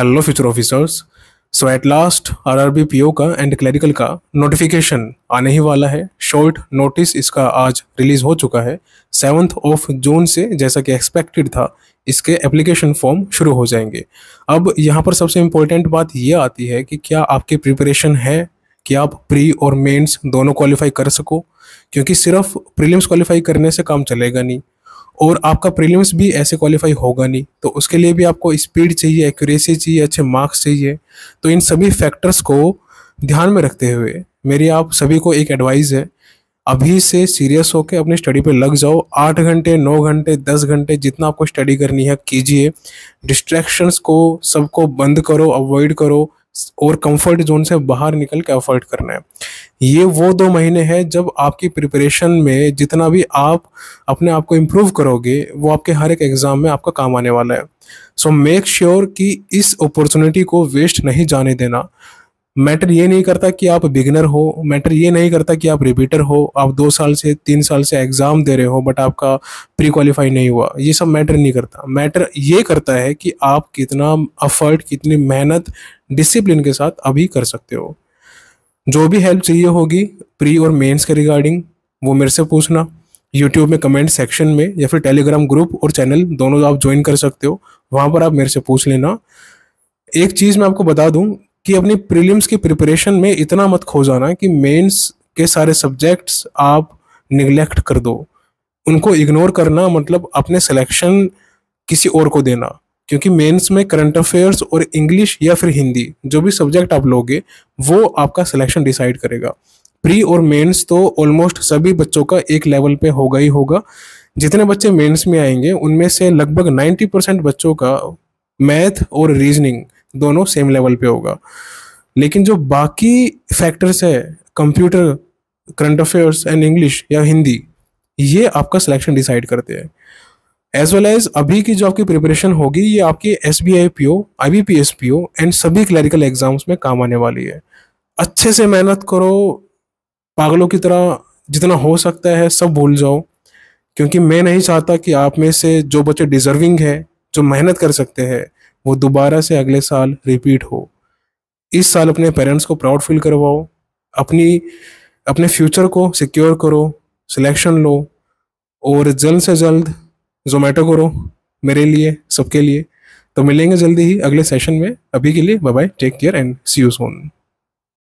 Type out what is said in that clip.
hello future officers so at last R R B P O का and clerical का notification आने ही वाला है शॉर्ट नोटिस इसका आज रिलीज हो चुका है सेवन्थ ऑफ जून से जैसा कि एक्सपेक्टेड था इसके एप्लीकेशन फॉर्म शुरू हो जाएंगे अब यहाँ पर सबसे इम्पोर्टेंट बात यह आती है कि क्या आपकी प्रिपरेशन है कि आप प्री और मेंस दोनों क्वालिफाई कर सको क्योंकि सिर्फ प्रीलिम्स क्वालिफाई करने से काम चलेगा नहीं और आपका प्रीलिम्स भी ऐसे क्वालिफाई होगा नहीं तो उसके लिए भी आपको स्पीड चाहिए एक्यूरेसी चाहिए अच्छे मार्क्स चाहिए तो इन सभी फैक्टर्स को ध्यान में रखते हुए मेरी आप सभी को एक एडवाइस है अभी से सीरियस होकर अपनी स्टडी पे लग जाओ आठ घंटे नौ घंटे दस घंटे जितना आपको स्टडी करनी है कीजिए डिस्ट्रैक्शंस को सबको बंद करो अवॉइड करो और कंफर्ट जोन से बाहर निकल के अफोर्ड करना है ये वो दो महीने हैं जब आपकी प्रिपरेशन में जितना भी आप अपने आप को इम्प्रूव करोगे वो आपके हर एक एग्ज़ाम में आपका काम आने वाला है सो मेक श्योर कि इस अपॉर्चुनिटी को वेस्ट नहीं जाने देना मैटर ये नहीं करता कि आप बिगनर हो मैटर ये नहीं करता कि आप रिपीटर हो आप दो साल से तीन साल से एग्ज़ाम दे रहे हो बट आपका प्री क्वालिफाई नहीं हुआ ये सब मैटर नहीं करता मैटर ये करता है कि आप कितना अफर्ट कितनी मेहनत डिसिप्लिन के साथ अभी कर सकते हो जो भी हेल्प चाहिए होगी प्री और मेंस के रिगार्डिंग वो मेरे से पूछना यूट्यूब में कमेंट सेक्शन में या फिर टेलीग्राम ग्रुप और चैनल दोनों आप ज्वाइन कर सकते हो वहाँ पर आप मेरे से पूछ लेना एक चीज़ मैं आपको बता दूं कि अपनी प्रीलिम्स की प्रिपरेशन में इतना मत खो जाना कि मेंस के सारे सब्जेक्ट्स आप निगलेक्ट कर दो उनको इग्नोर करना मतलब अपने सिलेक्शन किसी और को देना क्योंकि मेंस में करंट अफेयर्स और इंग्लिश या फिर हिंदी जो भी सब्जेक्ट आप लोगे वो आपका सिलेक्शन डिसाइड करेगा प्री और मेंस तो ऑलमोस्ट सभी बच्चों का एक लेवल पे होगा ही होगा जितने बच्चे मेंस में आएंगे उनमें से लगभग 90 परसेंट बच्चों का मैथ और रीजनिंग दोनों सेम लेवल पे होगा लेकिन जो बाकी फैक्टर्स है computer current affairs and English या हिंदी ये आपका सिलेक्शन डिसाइड करते हैं एज वेल एज अभी की जो आपकी प्रिपरेशन होगी ये आपकी S B I P O I B P S P O and सभी क्लरिकल एग्जाम्स में काम आने वाली है अच्छे से मेहनत करो पागलों की तरह जितना हो सकता है सब भूल जाओ क्योंकि मैं नहीं चाहता कि आप में से जो बच्चे डिजर्विंग है जो मेहनत कर सकते हैं वो दोबारा से अगले साल रिपीट हो इस साल अपने पेरेंट्स को प्राउड फील करवाओ अपनी अपने फ्यूचर को सिक्योर करो सिलेक्शन लो और जल्द से जल्द जोमेटो करो मेरे लिए सबके लिए तो मिलेंगे जल्दी ही अगले सेशन में अभी के लिए bye bye take care and see you Son